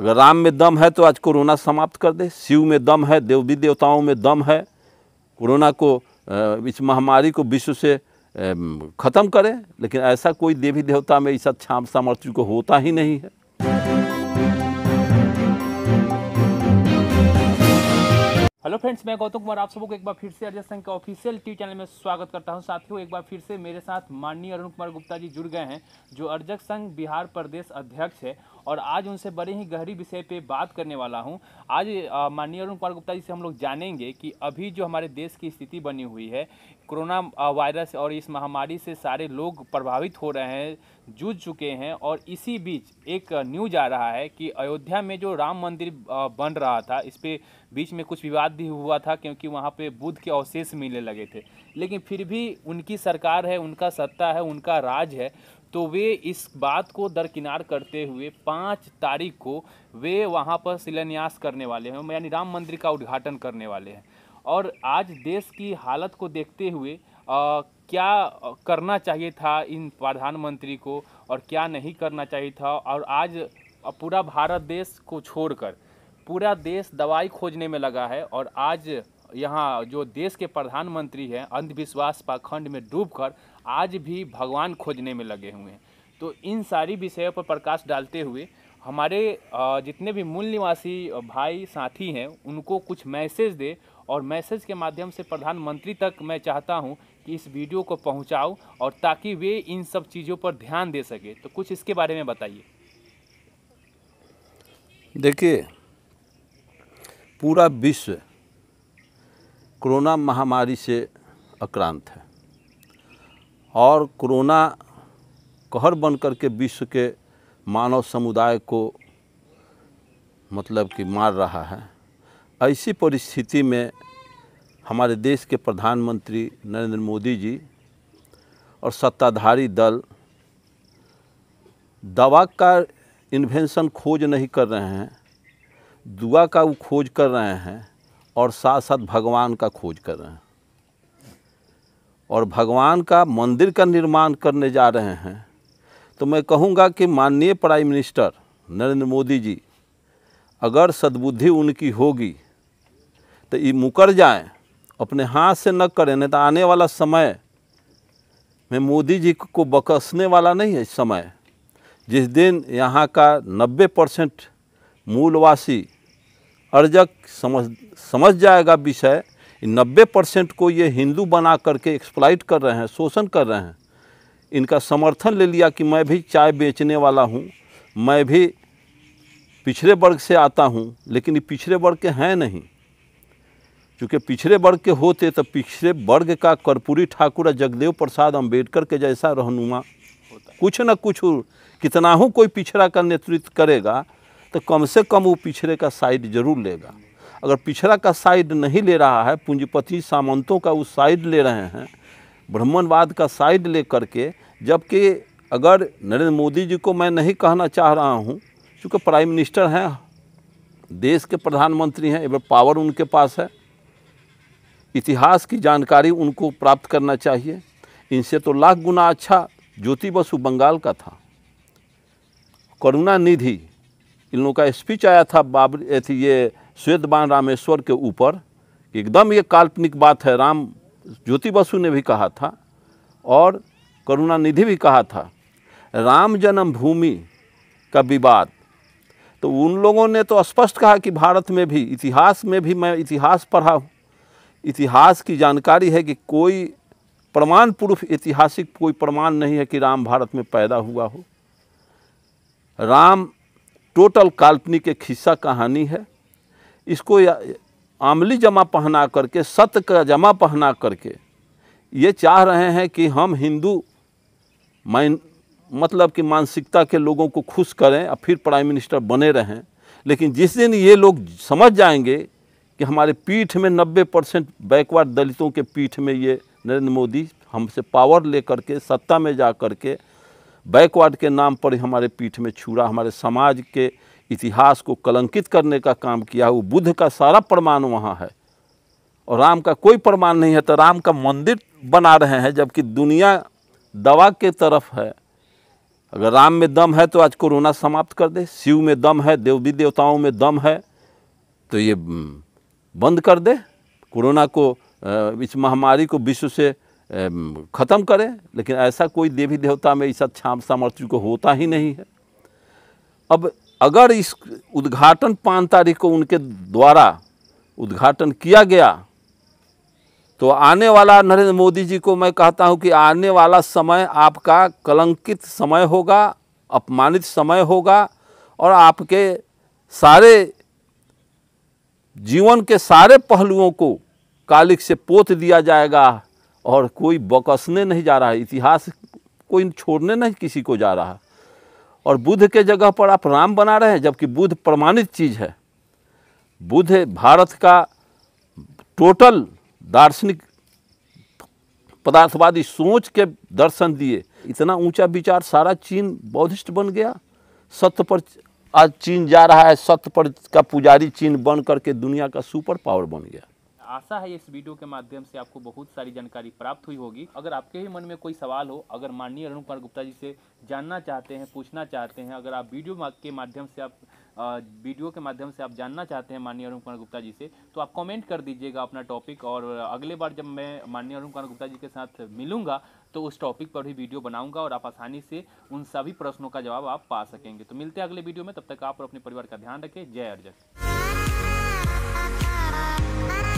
अगर राम में दम है तो आज कोरोना समाप्त कर दे शिव में दम है देवी देवताओं में दम है कोरोना को इस महामारी को विश्व से ख़त्म करें लेकिन ऐसा कोई देवी देवता में ऐसा छाम सामर्थ्य को होता ही नहीं है हेलो फ्रेंड्स मैं गौतम कुमार आप सबको एक बार फिर से अर्जय संघ के ऑफिशियल टी चैनल में स्वागत करता हूं साथियों एक बार फिर से मेरे साथ माननीय अरुण कुमार गुप्ता जी जुड़ गए हैं जो अर्जक संघ बिहार प्रदेश अध्यक्ष है और आज उनसे बड़े ही गहरी विषय पे बात करने वाला हूँ आज माननीय अरुण कुमार गुप्ता जी से हम लोग जानेंगे कि अभी जो हमारे देश की स्थिति बनी हुई है कोरोना वायरस और इस महामारी से सारे लोग प्रभावित हो रहे हैं जूझ चुके हैं और इसी बीच एक न्यूज आ रहा है कि अयोध्या में जो राम मंदिर बन रहा था इस पर बीच में कुछ विवाद भी हुआ था क्योंकि वहाँ पे बुद्ध के अवशेष मिलने लगे थे लेकिन फिर भी उनकी सरकार है उनका सत्ता है उनका राज है तो वे इस बात को दरकिनार करते हुए पाँच तारीख को वे वहाँ पर शिलान्यास करने वाले हैं यानी राम मंदिर का उद्घाटन करने वाले हैं और आज देश की हालत को देखते हुए आ, क्या करना चाहिए था इन प्रधानमंत्री को और क्या नहीं करना चाहिए था और आज पूरा भारत देश को छोड़कर पूरा देश दवाई खोजने में लगा है और आज यहाँ जो देश के प्रधानमंत्री हैं अंधविश्वास पाखंड में डूबकर आज भी भगवान खोजने में लगे हुए हैं तो इन सारी विषयों पर प्रकाश डालते हुए हमारे जितने भी मूल निवासी भाई साथी हैं उनको कुछ मैसेज दे और मैसेज के माध्यम से प्रधानमंत्री तक मैं चाहता हूं कि इस वीडियो को पहुंचाओ और ताकि वे इन सब चीज़ों पर ध्यान दे सके तो कुछ इसके बारे में बताइए देखिए पूरा विश्व कोरोना महामारी से आक्रांत है और कोरोना कहर बन कर के विश्व के मानव समुदाय को मतलब कि मार रहा है ऐसी परिस्थिति में हमारे देश के प्रधानमंत्री नरेंद्र मोदी जी और सत्ताधारी दल दवा का इन्वेंशन खोज नहीं कर रहे हैं दुआ का वो खोज कर रहे हैं और साथ साथ भगवान का खोज कर रहे हैं और भगवान का मंदिर का निर्माण करने जा रहे हैं तो मैं कहूँगा कि माननीय प्राइम मिनिस्टर नरेंद्र मोदी जी अगर सद्बुद्धि उनकी होगी तो ये मुकर जाए अपने हाथ से न करें नहीं तो आने वाला समय में मोदी जी को बकसने वाला नहीं है समय जिस दिन यहाँ का 90 परसेंट मूलवासी अर्जक समझ समझ जाएगा विषय 90 परसेंट को ये हिंदू बना करके एक्सप्लाइट कर रहे हैं शोषण कर रहे हैं इनका समर्थन ले लिया कि मैं भी चाय बेचने वाला हूँ मैं भी पिछड़े वर्ग से आता हूँ लेकिन ये पिछड़े वर्ग के हैं नहीं चूँकि पिछड़े वर्ग के होते तो पिछड़े वर्ग का कर्पूरी ठाकुर जगदेव प्रसाद अम्बेडकर के जैसा रहनुमा कुछ न कुछ कितना हो कोई पिछड़ा का नेतृत्व करेगा तो कम से कम वो पिछड़े का साइड जरूर लेगा अगर पिछड़ा का साइड नहीं ले रहा है पूंजीपति सामंतों का वो साइड ले रहे हैं ब्राह्मणवाद का साइड ले करके जबकि अगर नरेंद्र मोदी जी को मैं नहीं कहना चाह रहा हूँ क्योंकि प्राइम मिनिस्टर हैं देश के प्रधानमंत्री हैं एवं पावर उनके पास है इतिहास की जानकारी उनको प्राप्त करना चाहिए इनसे तो लाख गुना अच्छा ज्योति बसु बंगाल का था करुणा निधि इन लोगों का स्पीच आया था बाबरी ये श्वेत बान रामेश्वर के ऊपर एकदम ये काल्पनिक बात है राम ज्योति बसु ने भी कहा था और करुणानिधि भी कहा था राम जन्म भूमि का विवाद तो उन लोगों ने तो स्पष्ट कहा कि भारत में भी इतिहास में भी मैं इतिहास पढ़ा हूँ इतिहास की जानकारी है कि कोई प्रमाण पुरुष ऐतिहासिक कोई प्रमाण नहीं है कि राम भारत में पैदा हुआ हो राम टोटल काल्पनिक एक हिस्सा कहानी है इसको आमली जमा पहना करके सत का जमा पहना करके ये चाह रहे हैं कि हम हिंदू माइन मतलब कि मानसिकता के लोगों को खुश करें और फिर प्राइम मिनिस्टर बने रहें लेकिन जिस दिन ये लोग समझ जाएंगे कि हमारे पीठ में 90 परसेंट बैकवर्ड दलितों के पीठ में ये नरेंद्र मोदी हमसे पावर ले के सत्ता में जा कर के बैकवर्ड के नाम पर ही हमारे पीठ में छुरा हमारे समाज के इतिहास को कलंकित करने का काम किया वो बुद्ध का सारा प्रमाण वहाँ है और राम का कोई प्रमाण नहीं है तो राम का मंदिर बना रहे हैं जबकि दुनिया दवा के तरफ है अगर राम में दम है तो आज कोरोना समाप्त कर दे शिव में दम है देवी देवताओं में दम है तो ये हम्म, बंद कर दे कोरोना को इस महामारी को विश्व से ख़त्म करें लेकिन ऐसा कोई देवी देवता में ऐसा छाम सामर्थ्य को होता ही नहीं है अब अगर इस उद्घाटन पाँच तारीख को उनके द्वारा उद्घाटन किया गया तो आने वाला नरेंद्र मोदी जी को मैं कहता हूं कि आने वाला समय आपका कलंकित समय होगा अपमानित समय होगा और आपके सारे जीवन के सारे पहलुओं को कालिक से पोत दिया जाएगा और कोई बकसने नहीं जा रहा है इतिहास कोई छोड़ने नहीं किसी को जा रहा है और बुद्ध के जगह पर आप राम बना रहे हैं जबकि बुद्ध प्रमाणित चीज़ है बुद्ध भारत का टोटल दार्शनिक पदार्थवादी सोच के दर्शन दिए इतना ऊंचा विचार सारा चीन बौद्धिस्ट बन गया सत्य पर आज चीन जा रहा है सत्य पर का पुजारी चीन बन करके दुनिया का सुपर पावर बन गया आशा है इस वीडियो के माध्यम से आपको बहुत सारी जानकारी प्राप्त हुई होगी अगर आपके ही मन में कोई सवाल हो अगर माननीय अरुण कुमार गुप्ता जी से जानना चाहते हैं पूछना चाहते हैं अगर आप वीडियो के माध्यम से आप वीडियो के माध्यम से आप जानना चाहते हैं माननीय अरुण कुमार गुप्ता जी से तो आप कमेंट कर दीजिएगा अपना टॉपिक और अगले बार जब मैं माननीय अरुण कुमार गुप्ता जी के साथ मिलूंगा तो उस टॉपिक पर भी वीडियो बनाऊंगा और आप आसानी से उन सभी प्रश्नों का जवाब आप पा सकेंगे तो मिलते हैं अगले वीडियो में तब तक आप और अपने परिवार का ध्यान रखें जय अर्जन